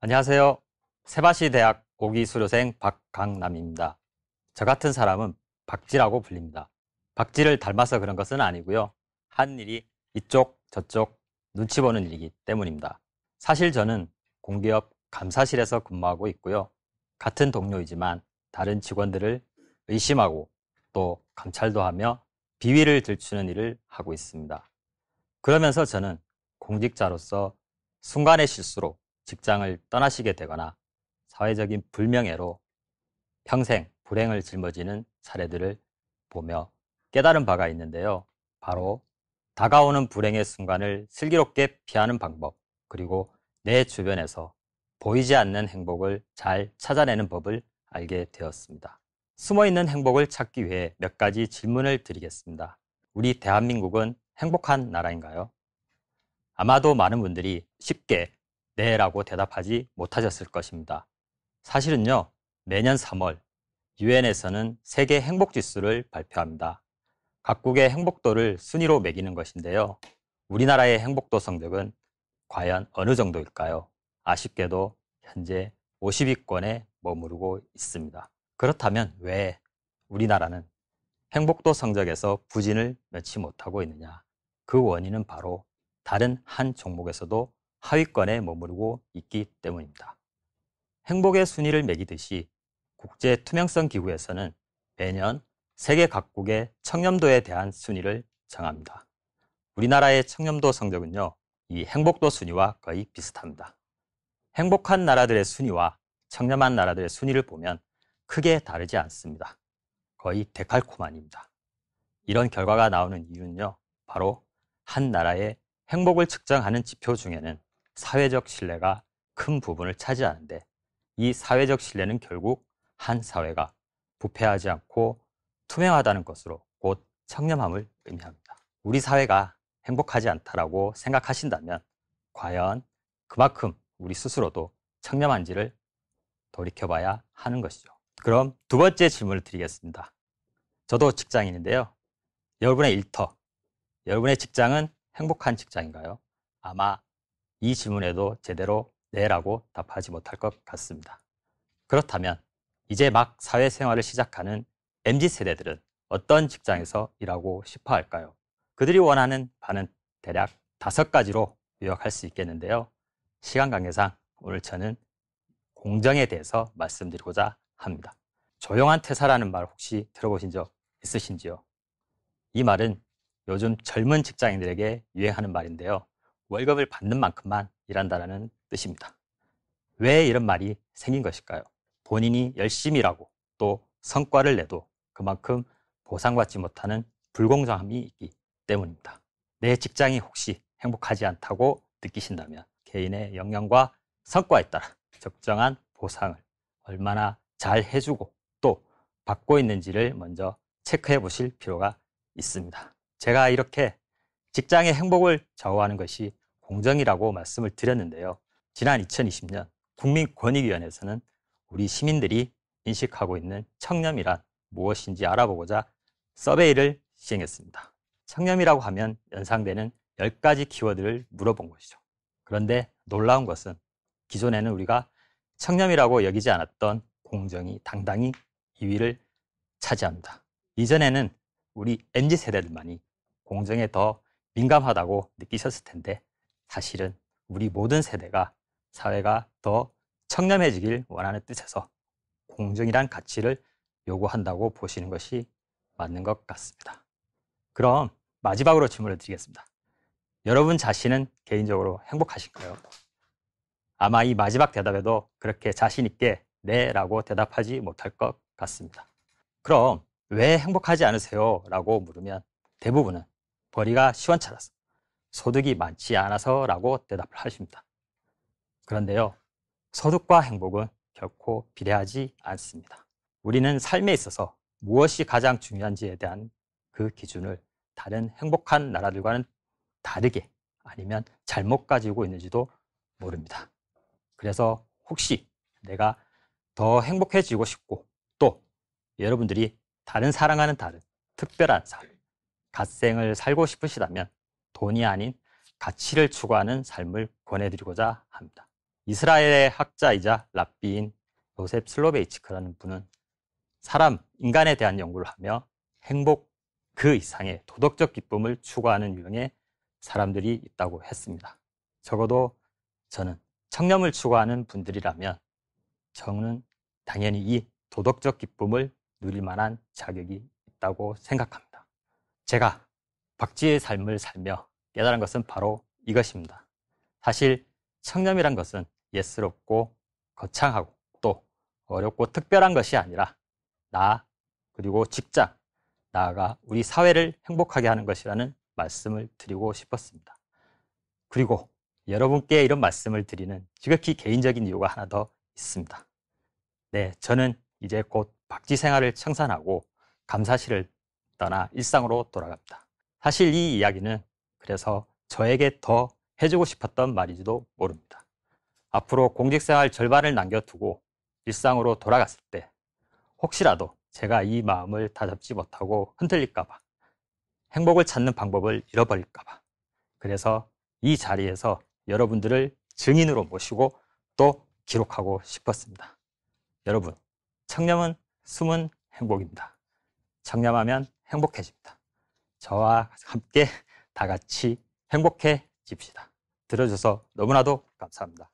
안녕하세요. 세바시 대학 고기 수료생 박강남입니다. 저 같은 사람은 박지라고 불립니다. 박지를 닮아서 그런 것은 아니고요. 한 일이 이쪽 저쪽 눈치 보는 일이기 때문입니다. 사실 저는 공기업 감사실에서 근무하고 있고요. 같은 동료이지만 다른 직원들을 의심하고 또 감찰도 하며 비위를 들추는 일을 하고 있습니다. 그러면서 저는 공직자로서 순간의 실수로 직장을 떠나시게 되거나 사회적인 불명예로 평생 불행을 짊어지는 사례들을 보며 깨달은 바가 있는데요. 바로 다가오는 불행의 순간을 슬기롭게 피하는 방법, 그리고 내 주변에서 보이지 않는 행복을 잘 찾아내는 법을 알게 되었습니다. 숨어 있는 행복을 찾기 위해 몇 가지 질문을 드리겠습니다. 우리 대한민국은 행복한 나라인가요? 아마도 많은 분들이 쉽게 네라고 대답하지 못하셨을 것입니다. 사실은요, 매년 3월 유엔에서는 세계 행복 지수를 발표합니다. 각국의 행복도를 순위로 매기는 것인데요. 우리나라의 행복도 성적은 과연 어느 정도일까요? 아쉽게도 현재 50위권에 머무르고 있습니다. 그렇다면 왜 우리나라는 행복도 성적에서 부진을 면치 못하고 있느냐? 그 원인은 바로 다른 한 종목에서도 하위권에 머무르고 있기 때문입니다. 행복의 순위를 매기듯이 국제 투명성 기구에서는 매년 세계 각국의 청렴도에 대한 순위를 정합니다. 우리나라의 청렴도 성적은요, 이 행복도 순위와 거의 비슷합니다. 행복한 나라들의 순위와 청렴한 나라들의 순위를 보면 크게 다르지 않습니다. 거의 데칼코만입니다. 이런 결과가 나오는 이유는요, 바로 한 나라의 행복을 측정하는 지표 중에는 사회적 신뢰가 큰 부분을 차지하는데 이 사회적 신뢰는 결국 한 사회가 부패하지 않고 투명하다는 것으로 곧 청렴함을 의미합니다. 우리 사회가 행복하지 않다라고 생각하신다면 과연 그만큼 우리 스스로도 청렴한지를 돌이켜봐야 하는 것이죠. 그럼 두 번째 질문을 드리겠습니다. 저도 직장인인데요. 여러분의 일터, 여러분의 직장은 행복한 직장인가요? 아마 이 질문에도 제대로 네라고 답하지 못할 것 같습니다. 그렇다면 이제 막 사회생활을 시작하는 MZ 세대들은 어떤 직장에서 일하고 싶어 할까요? 그들이 원하는 바는 대략 다섯 가지로 요약할 수 있겠는데요. 시간 관계상 오늘 저는 공정에 대해서 말씀드리고자 합니다. 조용한 퇴사라는 말 혹시 들어보신 적 있으신지요? 이 말은 요즘 젊은 직장인들에게 유행하는 말인데요. 월급을 받는 만큼만 일한다라는 뜻입니다. 왜 이런 말이 생긴 것일까요? 본인이 열심히 일하고 또 성과를 내도 그만큼 보상받지 못하는 불공정함이 있기 때문입니다. 내 직장이 혹시 행복하지 않다고 느끼신다면 개인의 역량과 성과에 따라 적정한 보상을 얼마나 잘 해주고 또 받고 있는지를 먼저 체크해 보실 필요가 있습니다. 제가 이렇게 직장의 행복을 좌우하는 것이 공정이라고 말씀을 드렸는데요. 지난 2020년 국민권익위원회에서는 우리 시민들이 인식하고 있는 청렴이란 무엇인지 알아보고자 서베이를 시행했습니다. 청렴이라고 하면 연상되는 10가지 키워드를 물어본 것이죠. 그런데 놀라운 것은 기존에는 우리가 청렴이라고 여기지 않았던 공정이 당당히 2위를 차지합니다. 이전에는 우리 MZ세대들만이 공정에 더 민감하다고 느끼셨을 텐데 사실은 우리 모든 세대가 사회가 더 청렴해지길 원하는 뜻에서 공정이란 가치를 요구한다고 보시는 것이 맞는 것 같습니다. 그럼 마지막으로 질문을 드리겠습니다. 여러분 자신은 개인적으로 행복하실까요 아마 이 마지막 대답에도 그렇게 자신있게 네 라고 대답하지 못할 것 같습니다. 그럼 왜 행복하지 않으세요? 라고 물으면 대부분은 벌이가 시원찮아서 소득이 많지 않아서 라고 대답을 하십니다. 그런데요, 소득과 행복은 결코 비례하지 않습니다. 우리는 삶에 있어서 무엇이 가장 중요한지에 대한 그 기준을 다른 행복한 나라들과는 다르게 아니면 잘못 가지고 있는지도 모릅니다. 그래서 혹시 내가 더 행복해지고 싶고 또 여러분들이 다른 사랑하는 다른 특별한 사람, 갓생을 살고 싶으시다면 돈이 아닌 가치를 추구하는 삶을 권해드리고자 합니다. 이스라엘의 학자이자 랍비인 요셉 슬로베이치크라는 분은 사람, 인간에 대한 연구를 하며 행복 그 이상의 도덕적 기쁨을 추구하는 유형의 사람들이 있다고 했습니다. 적어도 저는 청렴을 추구하는 분들이라면 저는 당연히 이 도덕적 기쁨을 누릴 만한 자격이 있다고 생각합니다. 제가 박쥐의 삶을 살며 깨달은 것은 바로 이것입니다. 사실 청렴이란 것은 예스럽고 거창하고 또 어렵고 특별한 것이 아니라 나 그리고 직장 나아가 우리 사회를 행복하게 하는 것이라는 말씀을 드리고 싶었습니다. 그리고 여러분께 이런 말씀을 드리는 지극히 개인적인 이유가 하나 더 있습니다. 네, 저는 이제 곧 박쥐 생활을 청산하고 감사실을 떠나 일상으로 돌아갑니다. 사실 이 이야기는 그래서 저에게 더 해주고 싶었던 말이지도 모릅니다. 앞으로 공직생활 절반을 남겨두고 일상으로 돌아갔을 때 혹시라도 제가 이 마음을 다잡지 못하고 흔들릴까봐 행복을 찾는 방법을 잃어버릴까봐 그래서 이 자리에서 여러분들을 증인으로 모시고 또 기록하고 싶었습니다. 여러분, 청렴은 숨은 행복입니다. 청렴하면 행복해집니다. 저와 함께 다 같이 행복해집시다. 들어줘서 너무나도 감사합니다.